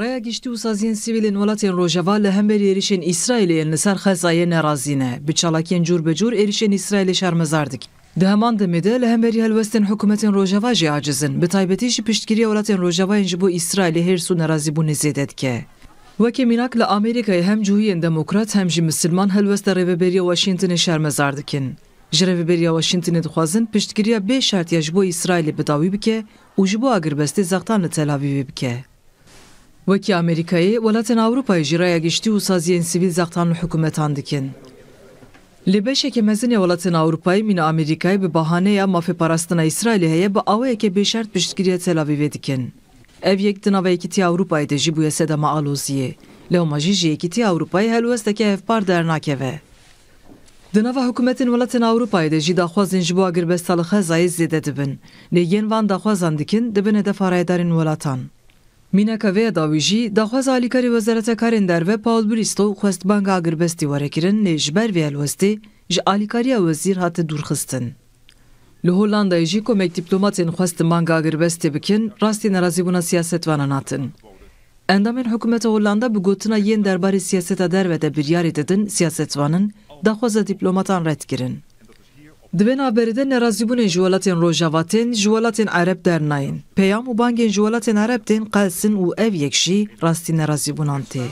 ڕێیا گشتی و سازیین سیویلین وڵاتێن ڕۆژەوا لە هەمبەر ێریشێن ئیسرائیلیان لەسەر خەزایە نەڕازینە بچاڵکیان جوور بەجوور ئێریشێن ئیسرائیلی شارمەزاردکی دەمان دەمێدە لە هەمبەری هەلوەستن حکوومەتین ڕۆژەواژی ئاجزن بە تایبەتیشی پشتگیری وڵاتێن ڕۆژەواینج بۆ ئیسرائیلی هێرس و نەرازی بوو نزیێدەتکە. وەکی میراک لە ئامریکای هەم جوهیان دەموکرات هەمژی مسلمان هەلوەستە ڕێبەبەریە واشنگتنی شارمەزاردکن. ژرەبەبەریە واشنگتنی دخوازن پشتگیریە بێ شارتیاش بۆ ئیسرائیلی بەداوی بکە و ji بۆ ئاگربەستی زەختان لە تەلاویوی بکە. وەکی ئەمریکایی وڵاتن ئەوروپای ژیرایە گشتی و سازیەن سیویل زەختان و حکوومەتان دکن. لە بەشێکی مەزنی وڵاتن ئەوروپای منە ئەمریکای بە بەهانەیە مافێپاراستنە ئیسرائیلی هەیە بە ئەوەیەکە بێشارت پشتگیریە تەلاویێ دکن. ئەو یەک دنەوەیەکیتی ئەوروپای دەژی بووە سەدەما ئالۆزیە لەو مەژیژی یەکیتی ئەوروپای هەلوەستەکە هەفپار دەرناکەوە. Dinava hikûmetin welatin Avrupayê de jî daxwazên ji bo girbestalixe zayê zêde dibin. Lê yên van daxwazan dikin dibin hedefa rayedarên welatan. Minakavê dawî jî daxwaza alîkarê Wezareta Karên Derve Paul Bristow xwestbanga girbestî werekirin lê ji ber vê helwestê ji alîkariya wezîr hate dûrxistin. Li Hollandayê jî komek dîplomatên xwestin banga girbestê bikin, rastî nerazîbûna siyasetvanan hatin. Endamên hikûmeta Hollanda bi gotina yên derbarê siyaseta derve de biryarê didin siyasetvanın daxwaza dîplomatan red kirin. دبن آبریده نرازیبون جوالات روژاواتین جوالات عرب در ناین پیام و بانگ جوالات عرب دین قلسن و او یکشی راستی نرازیبونان تی